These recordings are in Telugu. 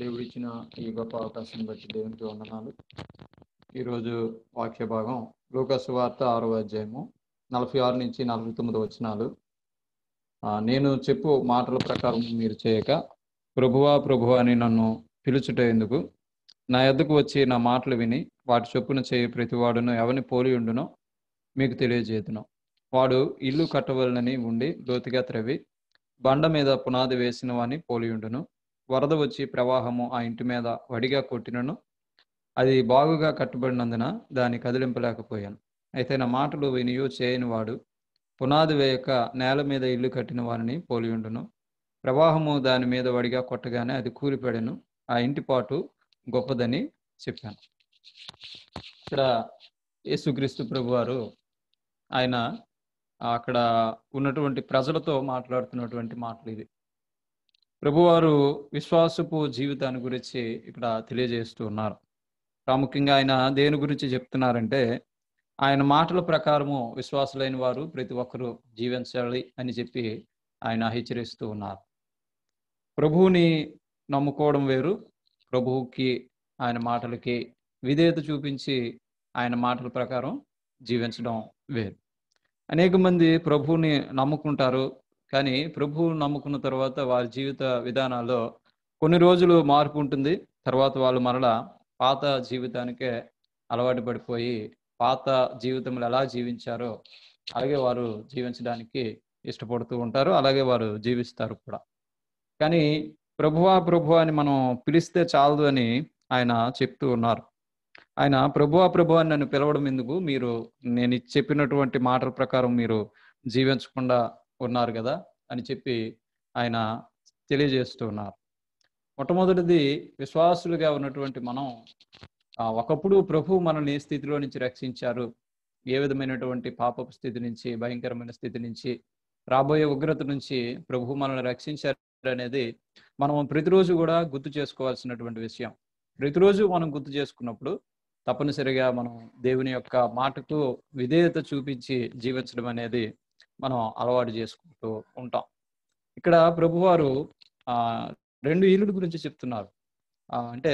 దేవుడిచ్చిన ఈ గొప్ప అవకాశం బట్టి దేవునికి వందనాలు ఈరోజు వాక్య భాగం లూకసు వార్త ఆరో అధ్యాయము నలభై ఆరు నుంచి నలభై తొమ్మిది వచ్చినాలు నేను చెప్పు మాటల ప్రకారం మీరు చేయక ప్రభువా ప్రభువా అని నన్ను పిలుచుటేందుకు నా ఎద్దుకు వచ్చి నా మాటలు విని వాటి చొప్పున చేయి ప్రతివాడును ఎవరిని పోలి ఉండునో మీకు తెలియజేతును వాడు ఇల్లు కట్టవలనని ఉండి లోతుగా త్రవి బండ మీద పునాది వేసినవాని పోలి ఉండును వరద వచ్చి ప్రవాహము ఆ ఇంటి మీద వడిగా కొట్టినను అది బాగుగా కట్టుబడినందున దాన్ని కదిలింపలేకపోయాను అయితే నా మాటలు వినియు చేయని వాడు పునాది వేయక నేల మీద ఇల్లు కట్టిన వారిని ఉండును ప్రవాహము దాని మీద వడిగా కొట్టగానే అది కూలిపడెను ఆ ఇంటి పాటు గొప్పదని చెప్పాను ఇక్కడ యేసుక్రీస్తు ప్రభు వారు ఆయన అక్కడ ఉన్నటువంటి ప్రజలతో మాట్లాడుతున్నటువంటి మాటలు ఇది ప్రభువారు విశ్వాసపు జీవితాన్ని గురించి ఇక్కడ తెలియజేస్తూ ఉన్నారు ప్రాముఖ్యంగా ఆయన దేని గురించి చెప్తున్నారంటే ఆయన మాటల ప్రకారము విశ్వాసులైన వారు ప్రతి ఒక్కరూ జీవించాలి అని చెప్పి ఆయన హెచ్చరిస్తూ ఉన్నారు ప్రభువుని నమ్ముకోవడం వేరు ప్రభువుకి ఆయన మాటలకి విధేయత చూపించి ఆయన మాటల ప్రకారం జీవించడం వేరు అనేక మంది ప్రభువుని నమ్ముకుంటారు కానీ ప్రభువు నమ్ముకున్న తర్వాత వారి జీవిత విధానాల్లో కొన్ని రోజులు మార్పు ఉంటుంది తర్వాత వాళ్ళు మరలా పాత జీవితానికే అలవాటు పడిపోయి పాత జీవితంలో ఎలా జీవించారో అలాగే వారు జీవించడానికి ఇష్టపడుతూ ఉంటారు అలాగే వారు జీవిస్తారు కూడా కానీ ప్రభువా ప్రభు అని మనం పిలిస్తే చాలదు అని ఆయన చెప్తూ ఉన్నారు ఆయన ప్రభువా ప్రభు అని నన్ను పిలవడం ఎందుకు మీరు నేను చెప్పినటువంటి మాటల ప్రకారం మీరు జీవించకుండా ఉన్నారు కదా అని చెప్పి ఆయన తెలియజేస్తున్నారు మొట్టమొదటిది విశ్వాసులుగా ఉన్నటువంటి మనం ఒకప్పుడు ప్రభు మనల్ని స్థితిలో నుంచి రక్షించారు ఏ విధమైనటువంటి పాపపు స్థితి నుంచి భయంకరమైన స్థితి నుంచి రాబోయే ఉగ్రత నుంచి ప్రభు మనల్ని రక్షించారు అనేది మనం ప్రతిరోజు కూడా గుర్తు చేసుకోవాల్సినటువంటి విషయం ప్రతిరోజు మనం గుర్తు చేసుకున్నప్పుడు తప్పనిసరిగా మనం దేవుని యొక్క మాటకు విధేయత చూపించి జీవించడం అనేది మనం అలవాటు చేసుకుంటూ ఉంటాం ఇక్కడ ప్రభువారు ఆ రెండు ఇల్లుల గురించి చెప్తున్నారు అంటే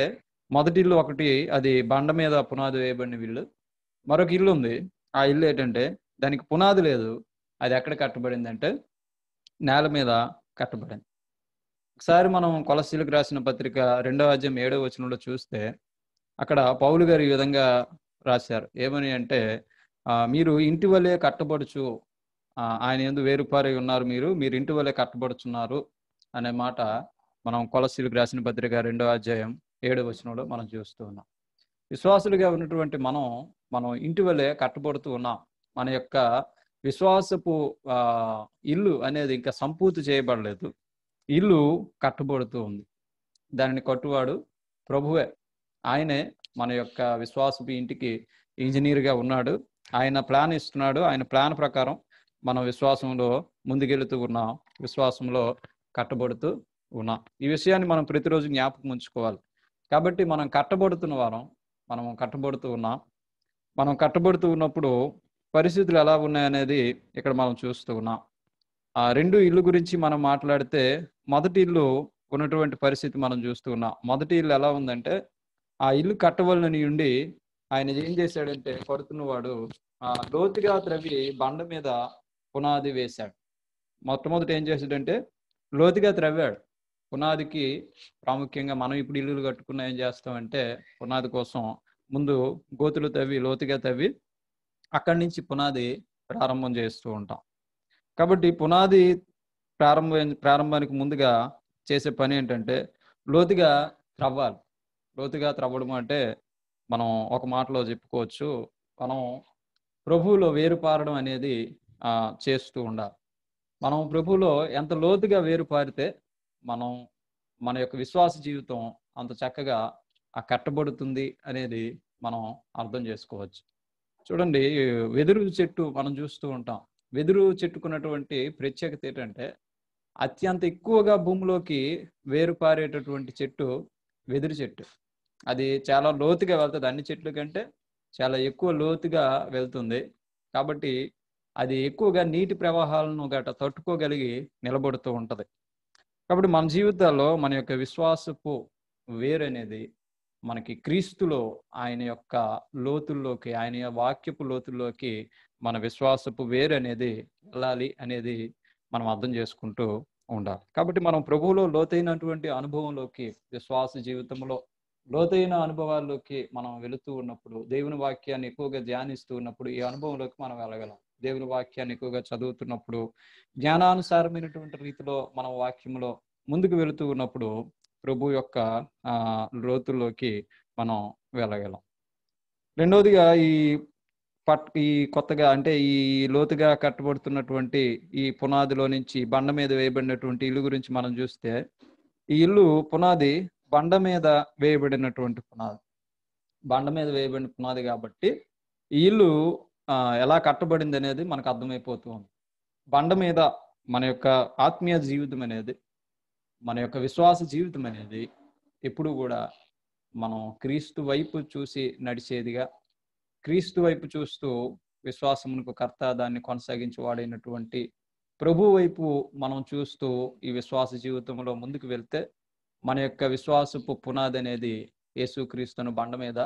మొదటి ఇల్లు ఒకటి అది బండ మీద పునాది వేయబడిన ఇల్లు మరొక ఇల్లు ఉంది ఆ ఇల్లు ఏంటంటే దానికి పునాది లేదు అది ఎక్కడ కట్టబడింది అంటే నేల మీద కట్టబడింది ఒకసారి మనం కొలసీలకు రాసిన పత్రిక రెండవ అధ్యాయం ఏడవ వచనంలో చూస్తే అక్కడ పౌలు గారు ఈ విధంగా రాశారు ఏమని అంటే మీరు ఇంటి వలె కట్టబడుచు ఆయన ఎందు పారి ఉన్నారు మీరు మీరు ఇంటి వల్లే కట్టబడుతున్నారు అనే మాట మనం కొలసీలు రాసిన పత్రిక రెండో అధ్యాయం ఏడో వచనంలో మనం చూస్తూ ఉన్నాం విశ్వాసులుగా ఉన్నటువంటి మనం మనం ఇంటి వల్లే కట్టబడుతూ ఉన్నాం మన యొక్క విశ్వాసపు ఇల్లు అనేది ఇంకా సంపూర్తి చేయబడలేదు ఇల్లు కట్టబడుతూ ఉంది దానిని కట్టువాడు ప్రభువే ఆయనే మన యొక్క విశ్వాసపు ఇంటికి ఇంజనీర్గా ఉన్నాడు ఆయన ప్లాన్ ఇస్తున్నాడు ఆయన ప్లాన్ ప్రకారం మనం విశ్వాసంలో ముందుకెళుతూ ఉన్నాం విశ్వాసంలో కట్టబడుతూ ఉన్నాం ఈ విషయాన్ని మనం ప్రతిరోజు జ్ఞాపకం ఉంచుకోవాలి కాబట్టి మనం కట్టబడుతున్న వారం మనం కట్టబడుతూ ఉన్నాం మనం కట్టబడుతూ ఉన్నప్పుడు పరిస్థితులు ఎలా ఉన్నాయనేది ఇక్కడ మనం చూస్తూ ఉన్నాం ఆ రెండు ఇల్లు గురించి మనం మాట్లాడితే మొదటి ఇల్లు ఉన్నటువంటి పరిస్థితి మనం చూస్తూ ఉన్నాం మొదటి ఇల్లు ఎలా ఉందంటే ఆ ఇల్లు కట్టవలని ఉండి ఆయన ఏం చేశాడంటే కొడుతున్నవాడు లోతుగా త్రవి బండ మీద పునాది వేశాడు మొట్టమొదట ఏం చేశాడంటే లోతుగా త్రవ్వాడు పునాదికి ప్రాముఖ్యంగా మనం ఇప్పుడు ఇల్లులు కట్టుకున్న ఏం చేస్తామంటే పునాది కోసం ముందు గోతులు తవ్వి లోతుగా తవ్వి అక్కడి నుంచి పునాది ప్రారంభం చేస్తూ ఉంటాం కాబట్టి పునాది ప్రారంభం ప్రారంభానికి ముందుగా చేసే పని ఏంటంటే లోతుగా త్రవ్వాలి లోతుగా త్రవ్వడం అంటే మనం ఒక మాటలో చెప్పుకోవచ్చు మనం ప్రభువులో వేరుపారడం అనేది చేస్తూ ఉండాలి మనం ప్రభువులో ఎంత లోతుగా వేరుపారితే మనం మన యొక్క విశ్వాస జీవితం అంత చక్కగా ఆ కట్టబడుతుంది అనేది మనం అర్థం చేసుకోవచ్చు చూడండి వెదురు చెట్టు మనం చూస్తూ ఉంటాం వెదురు చెట్టుకున్నటువంటి ప్రత్యేకత ఏంటంటే అత్యంత ఎక్కువగా భూమిలోకి వేరుపారేటటువంటి చెట్టు వెదురు చెట్టు అది చాలా లోతుగా వెళ్తుంది అన్ని చెట్ల కంటే చాలా ఎక్కువ లోతుగా వెళ్తుంది కాబట్టి అది ఎక్కువగా నీటి ప్రవాహాలను గట తట్టుకోగలిగి నిలబడుతూ ఉంటుంది కాబట్టి మన జీవితాల్లో మన యొక్క విశ్వాసపు వేరు అనేది మనకి క్రీస్తులో ఆయన యొక్క లోతుల్లోకి ఆయన వాక్యపు లోతుల్లోకి మన విశ్వాసపు వేరు అనేది వెళ్ళాలి అనేది మనం అర్థం చేసుకుంటూ ఉండాలి కాబట్టి మనం ప్రభువులో లోతైనటువంటి అనుభవంలోకి విశ్వాస జీవితంలో లోతైన అనుభవాల్లోకి మనం వెళుతూ ఉన్నప్పుడు దేవుని వాక్యాన్ని ఎక్కువగా ధ్యానిస్తూ ఉన్నప్పుడు ఈ అనుభవంలోకి మనం వెళ్ళగలం దేవుని వాక్యాన్ని ఎక్కువగా చదువుతున్నప్పుడు జ్ఞానానుసారమైనటువంటి రీతిలో మన వాక్యంలో ముందుకు వెళుతూ ఉన్నప్పుడు ప్రభు యొక్క లోతుల్లోకి మనం వెళ్ళగలం రెండవదిగా ఈ పట్ ఈ కొత్తగా అంటే ఈ లోతుగా కట్టబడుతున్నటువంటి ఈ పునాదిలో నుంచి బండ మీద వేయబడినటువంటి ఇల్లు గురించి మనం చూస్తే ఈ ఇల్లు పునాది బండ మీద వేయబడినటువంటి పునాది బండ మీద వేయబడిన పునాది కాబట్టి ఈ ఇల్లు ఎలా కట్టబడింది అనేది మనకు అర్థమైపోతూ ఉంది బండ మీద మన యొక్క ఆత్మీయ జీవితం అనేది మన యొక్క విశ్వాస జీవితం అనేది ఎప్పుడు కూడా మనం క్రీస్తు వైపు చూసి నడిచేదిగా క్రీస్తు వైపు చూస్తూ విశ్వాసమునకు కర్త దాన్ని కొనసాగించేవాడైనటువంటి ప్రభు వైపు మనం చూస్తూ ఈ విశ్వాస జీవితంలో ముందుకు వెళ్తే మన యొక్క విశ్వాసపు పునాది అనేది యేసుక్రీస్తును బండ మీద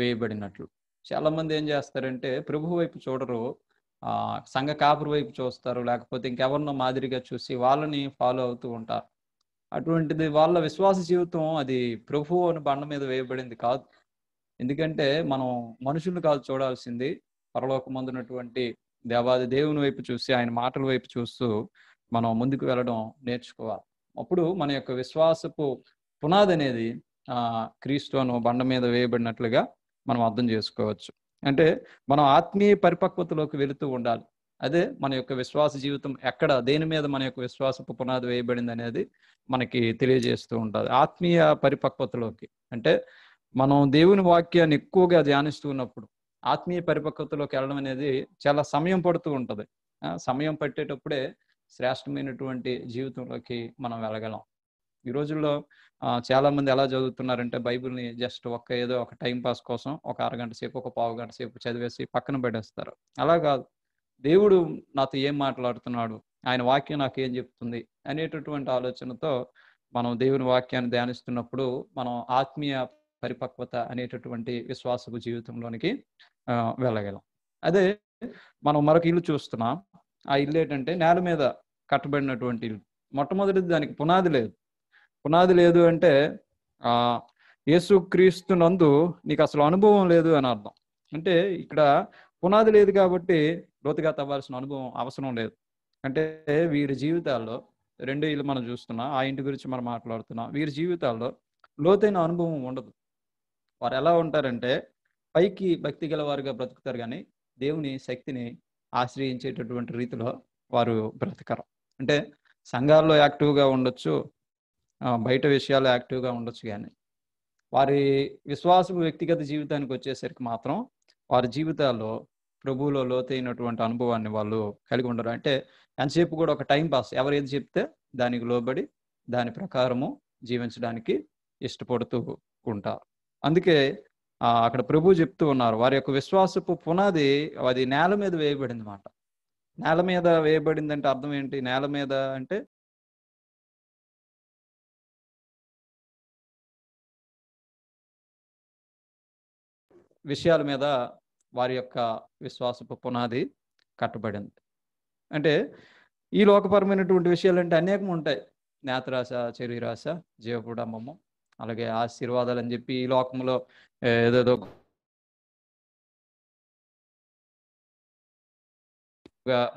వేయబడినట్లు చాలా మంది ఏం చేస్తారంటే ప్రభు వైపు చూడరు సంఘ కాపురు వైపు చూస్తారు లేకపోతే ఇంకెవరినో మాదిరిగా చూసి వాళ్ళని ఫాలో అవుతూ ఉంటారు అటువంటిది వాళ్ళ విశ్వాస జీవితం అది ప్రభు అని బండ మీద వేయబడింది కాదు ఎందుకంటే మనం మనుషులను కాదు చూడాల్సింది ఉన్నటువంటి దేవాది దేవుని వైపు చూసి ఆయన మాటల వైపు చూస్తూ మనం ముందుకు వెళ్ళడం నేర్చుకోవాలి అప్పుడు మన యొక్క విశ్వాసపు పునాది అనేది క్రీస్తు అను బండ మీద వేయబడినట్లుగా మనం అర్థం చేసుకోవచ్చు అంటే మనం ఆత్మీయ పరిపక్వతలోకి వెళుతూ ఉండాలి అదే మన యొక్క విశ్వాస జీవితం ఎక్కడ దేని మీద మన యొక్క విశ్వాసపు పునాది వేయబడింది అనేది మనకి తెలియజేస్తూ ఉంటుంది ఆత్మీయ పరిపక్వతలోకి అంటే మనం దేవుని వాక్యాన్ని ఎక్కువగా ధ్యానిస్తూ ఉన్నప్పుడు ఆత్మీయ పరిపక్వతలోకి వెళ్ళడం అనేది చాలా సమయం పడుతూ ఉంటుంది సమయం పట్టేటప్పుడే శ్రేష్టమైనటువంటి జీవితంలోకి మనం వెళ్ళగలం ఈ రోజుల్లో చాలా మంది ఎలా చదువుతున్నారంటే బైబిల్ని జస్ట్ ఒక్క ఏదో ఒక టైం పాస్ కోసం ఒక అరగంట సేపు ఒక పావు గంట సేపు చదివేసి పక్కన పెట్టేస్తారు అలా కాదు దేవుడు నాతో ఏం మాట్లాడుతున్నాడు ఆయన వాక్యం నాకు ఏం చెప్తుంది అనేటటువంటి ఆలోచనతో మనం దేవుని వాక్యాన్ని ధ్యానిస్తున్నప్పుడు మనం ఆత్మీయ పరిపక్వత అనేటటువంటి విశ్వాసపు జీవితంలోనికి వెళ్ళగలం అదే మనం మరొక ఇల్లు చూస్తున్నాం ఆ ఇల్లు ఏంటంటే నేల మీద కట్టబడినటువంటి ఇల్లు మొట్టమొదటిది దానికి పునాది లేదు పునాది లేదు అంటే ఆ నందు నీకు అసలు అనుభవం లేదు అని అర్థం అంటే ఇక్కడ పునాది లేదు కాబట్టి లోతుగా తవ్వాల్సిన అనుభవం అవసరం లేదు అంటే వీరి జీవితాల్లో రెండు ఇల్లు మనం చూస్తున్నాం ఆ ఇంటి గురించి మనం మాట్లాడుతున్నాం వీరి జీవితాల్లో లోతైన అనుభవం ఉండదు వారు ఎలా ఉంటారంటే పైకి భక్తి గలవారుగా బ్రతుకుతారు కానీ దేవుని శక్తిని ఆశ్రయించేటటువంటి రీతిలో వారు బ్రతకరు అంటే సంఘాల్లో యాక్టివ్గా ఉండొచ్చు బయట విషయాలు యాక్టివ్గా ఉండొచ్చు కానీ వారి విశ్వాసపు వ్యక్తిగత జీవితానికి వచ్చేసరికి మాత్రం వారి జీవితాల్లో ప్రభువులో లోతైనటువంటి అనుభవాన్ని వాళ్ళు కలిగి ఉండరు అంటే ఎంతసేపు కూడా ఒక టైం పాస్ ఎవరు ఏది చెప్తే దానికి లోబడి దాని ప్రకారము జీవించడానికి ఇష్టపడుతూ ఉంటారు అందుకే అక్కడ ప్రభు చెప్తూ ఉన్నారు వారి యొక్క విశ్వాసపు పునాది అది నేల మీద వేయబడింది అన్నమాట నేల మీద వేయబడింది అంటే అర్థం ఏంటి నేల మీద అంటే విషయాల మీద వారి యొక్క విశ్వాసపు పునాది కట్టుబడింది అంటే ఈ లోకపరమైనటువంటి విషయాలు అంటే అనేకం ఉంటాయి నేత్రాశ చెరురాశ జీవపుడమ్మము అలాగే ఆశీర్వాదాలు అని చెప్పి ఈ లోకంలో ఏదేదో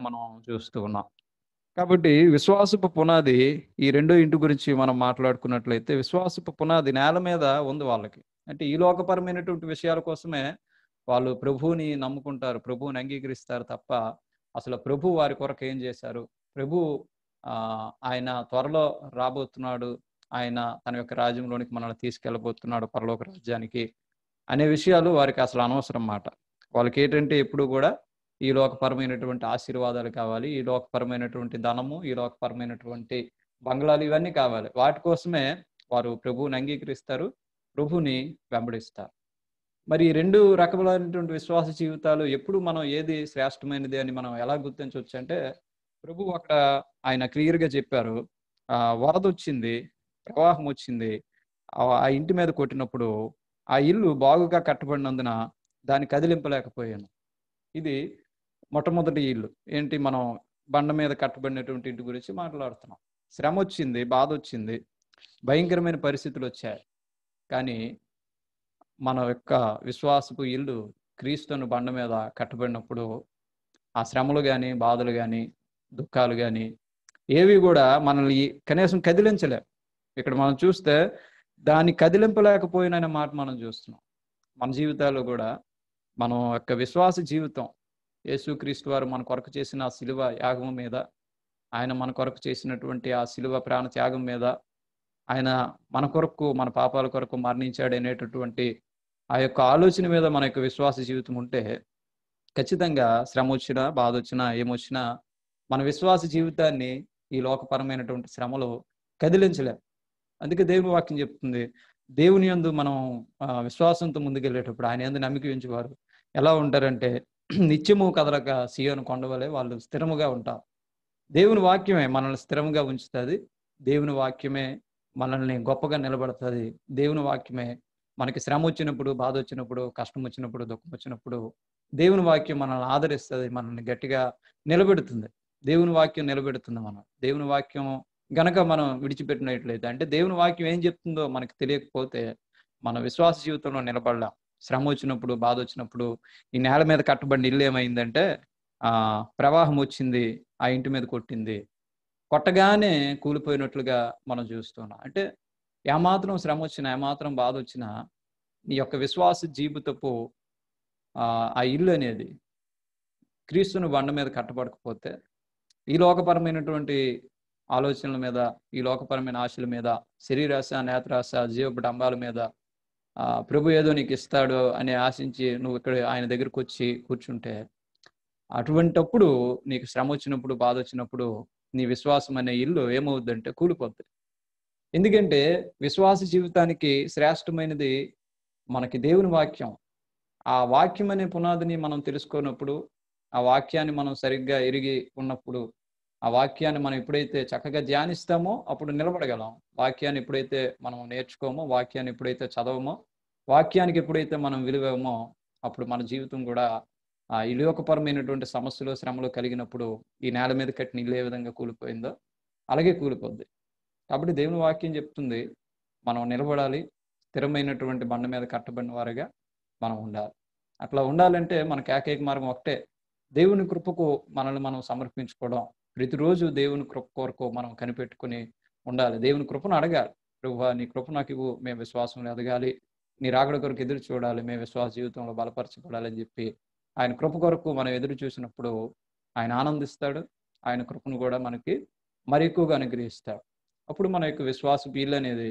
మనం చూస్తూ ఉన్నాం కాబట్టి విశ్వాసపు పునాది ఈ రెండో ఇంటి గురించి మనం మాట్లాడుకున్నట్లయితే విశ్వాసపు పునాది నేల మీద ఉంది వాళ్ళకి అంటే ఈ లోకపరమైనటువంటి విషయాల కోసమే వాళ్ళు ప్రభువుని నమ్ముకుంటారు ప్రభువుని అంగీకరిస్తారు తప్ప అసలు ప్రభు వారి కొరకు ఏం చేశారు ప్రభు ఆయన త్వరలో రాబోతున్నాడు ఆయన తన యొక్క రాజ్యంలోనికి మనల్ని తీసుకెళ్ళబోతున్నాడు పరలోక రాజ్యానికి అనే విషయాలు వారికి అసలు అనవసరం మాట వాళ్ళకి ఏంటంటే ఎప్పుడు కూడా ఈ లోకపరమైనటువంటి ఆశీర్వాదాలు కావాలి ఈ లోకపరమైనటువంటి ధనము ఈ లోకపరమైనటువంటి బంగ్లాలు ఇవన్నీ కావాలి వాటి కోసమే వారు ప్రభువుని అంగీకరిస్తారు ప్రభుని వెంబడిస్తారు మరి రెండు రకములైనటువంటి విశ్వాస జీవితాలు ఎప్పుడు మనం ఏది శ్రేష్టమైనది అని మనం ఎలా గుర్తించవచ్చు అంటే ప్రభు అక్కడ ఆయన క్లియర్గా చెప్పారు ఆ వరద వచ్చింది ప్రవాహం వచ్చింది ఆ ఇంటి మీద కొట్టినప్పుడు ఆ ఇల్లు బాగుగా కట్టబడినందున దాన్ని కదిలింపలేకపోయాను ఇది మొట్టమొదటి ఇల్లు ఏంటి మనం బండ మీద కట్టబడినటువంటి ఇంటి గురించి మాట్లాడుతున్నాం శ్రమ వచ్చింది బాధ వచ్చింది భయంకరమైన పరిస్థితులు వచ్చాయి కానీ మన యొక్క విశ్వాసపు ఇల్లు క్రీస్తును బండ మీద కట్టబడినప్పుడు ఆ శ్రమలు కానీ బాధలు కానీ దుఃఖాలు కానీ ఏవి కూడా మనల్ని కనీసం కదిలించలేం ఇక్కడ మనం చూస్తే దాన్ని కదిలింపలేకపోయిన మాట మనం చూస్తున్నాం మన జీవితాల్లో కూడా మనం యొక్క విశ్వాస జీవితం క్రీస్తు వారు మన కొరకు చేసిన ఆ శిలువ యాగం మీద ఆయన మన కొరకు చేసినటువంటి ఆ శిలువ ప్రాణ త్యాగం మీద ఆయన మన కొరకు మన పాపాల కొరకు మరణించాడు అనేటటువంటి ఆ యొక్క ఆలోచన మీద మన యొక్క విశ్వాస జీవితం ఉంటే ఖచ్చితంగా శ్రమ వచ్చినా బాధ వచ్చినా ఏమొచ్చినా మన విశ్వాస జీవితాన్ని ఈ లోకపరమైనటువంటి శ్రమలు కదిలించలేము అందుకే దేవుని వాక్యం చెప్తుంది దేవుని యందు మనం విశ్వాసంతో ముందుకెళ్ళేటప్పుడు ఆయన ఎందు నమ్మిక ఉంచేవారు ఎలా ఉంటారంటే నిత్యము కదలక సీయోను కొండవలే వాళ్ళు స్థిరముగా ఉంటారు దేవుని వాక్యమే మనల్ని స్థిరముగా ఉంచుతుంది దేవుని వాక్యమే మనల్ని గొప్పగా నిలబడుతుంది దేవుని వాక్యమే మనకి శ్రమ వచ్చినప్పుడు బాధ వచ్చినప్పుడు కష్టం వచ్చినప్పుడు దుఃఖం వచ్చినప్పుడు దేవుని వాక్యం మనల్ని ఆదరిస్తుంది మనల్ని గట్టిగా నిలబెడుతుంది దేవుని వాక్యం నిలబెడుతుంది మనం దేవుని వాక్యం గనక మనం విడిచిపెట్టినట్లయితే అంటే దేవుని వాక్యం ఏం చెప్తుందో మనకు తెలియకపోతే మన విశ్వాస జీవితంలో నిలబడలేం శ్రమ వచ్చినప్పుడు బాధ వచ్చినప్పుడు ఈ నేల మీద కట్టబడిన ఇల్లు ఏమైందంటే ఆ ప్రవాహం వచ్చింది ఆ ఇంటి మీద కొట్టింది కొట్టగానే కూలిపోయినట్లుగా మనం చూస్తున్నాం అంటే ఏమాత్రం శ్రమ వచ్చినా ఏమాత్రం బాధ వచ్చినా నీ యొక్క విశ్వాస జీవితపు ఆ ఇల్లు అనేది క్రీస్తుని బండ మీద కట్టబడకపోతే ఈ లోకపరమైనటువంటి ఆలోచనల మీద ఈ లోకపరమైన ఆశల మీద శరీరాశ నేత్రాశ జీవపు డంబాల మీద ప్రభు ఏదో నీకు ఇస్తాడు అని ఆశించి నువ్వు ఇక్కడ ఆయన దగ్గరకు వచ్చి కూర్చుంటే అటువంటప్పుడు నీకు శ్రమ వచ్చినప్పుడు బాధ వచ్చినప్పుడు నీ విశ్వాసం అనే ఇల్లు ఏమవుద్దంటే కూలిపోద్ది ఎందుకంటే విశ్వాస జీవితానికి శ్రేష్టమైనది మనకి దేవుని వాక్యం ఆ వాక్యం అనే పునాదిని మనం తెలుసుకున్నప్పుడు ఆ వాక్యాన్ని మనం సరిగ్గా ఎరిగి ఉన్నప్పుడు ఆ వాక్యాన్ని మనం ఎప్పుడైతే చక్కగా ధ్యానిస్తామో అప్పుడు నిలబడగలం వాక్యాన్ని ఎప్పుడైతే మనం నేర్చుకోమో వాక్యాన్ని ఎప్పుడైతే చదవమో వాక్యానికి ఎప్పుడైతే మనం విలువేమో అప్పుడు మన జీవితం కూడా ఆ ఇలియోకపరమైనటువంటి సమస్యలు శ్రమలు కలిగినప్పుడు ఈ నేల మీద కట్టిన ఇల్లు ఏ విధంగా కూలిపోయిందో అలాగే కూలిపోద్ది కాబట్టి దేవుని వాక్యం చెప్తుంది మనం నిలబడాలి స్థిరమైనటువంటి బండ మీద కట్టబడిన వారిగా మనం ఉండాలి అట్లా ఉండాలంటే మనకు ఏకైక మార్గం ఒకటే దేవుని కృపకు మనల్ని మనం సమర్పించుకోవడం ప్రతిరోజు దేవుని కృప కొరకు మనం కనిపెట్టుకుని ఉండాలి దేవుని కృపను అడగాలి ప్రభు నీ కృప నాకు ఇవ్వు మేము విశ్వాసంలో ఎదగాలి నీ రాగడ కొరకు ఎదురు చూడాలి మేము విశ్వాస జీవితంలో బలపరచబడాలని చెప్పి ఆయన కృప కొరకు మనం ఎదురు చూసినప్పుడు ఆయన ఆనందిస్తాడు ఆయన కృపను కూడా మనకి మరి ఎక్కువగా అనుగ్రహిస్తాడు అప్పుడు మన యొక్క విశ్వాస బీల్ అనేది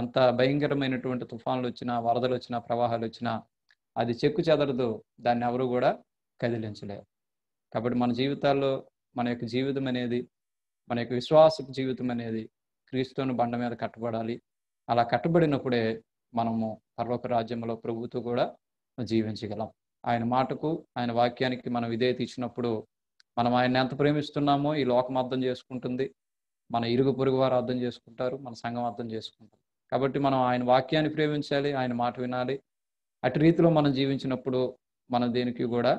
ఎంత భయంకరమైనటువంటి తుఫాన్లు వచ్చినా వరదలు వచ్చినా ప్రవాహాలు వచ్చినా అది చెక్కు చెదరదు దాన్ని ఎవరు కూడా కదిలించలేరు కాబట్టి మన జీవితాల్లో మన యొక్క జీవితం అనేది మన యొక్క విశ్వాస జీవితం అనేది క్రీస్తుని బండ మీద కట్టబడాలి అలా కట్టబడినప్పుడే మనము పర్వక రాజ్యంలో ప్రభుత్వం కూడా జీవించగలం ఆయన మాటకు ఆయన వాక్యానికి మనం విధేయత ఇచ్చినప్పుడు మనం ఆయన ఎంత ప్రేమిస్తున్నామో ఈ లోకం అర్థం చేసుకుంటుంది మన ఇరుగు పొరుగు వారు అర్థం చేసుకుంటారు మన సంఘం అర్థం చేసుకుంటారు కాబట్టి మనం ఆయన వాక్యాన్ని ప్రేమించాలి ఆయన మాట వినాలి అటు రీతిలో మనం జీవించినప్పుడు మనం దేనికి కూడా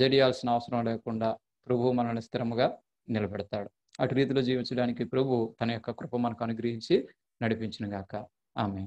జడియాల్సిన అవసరం లేకుండా ప్రభు మనల్ని స్థిరముగా నిలబెడతాడు అటు రీతిలో జీవించడానికి ప్రభు తన యొక్క కృప మనకు అనుగ్రహించి నడిపించిన గాక ఆమె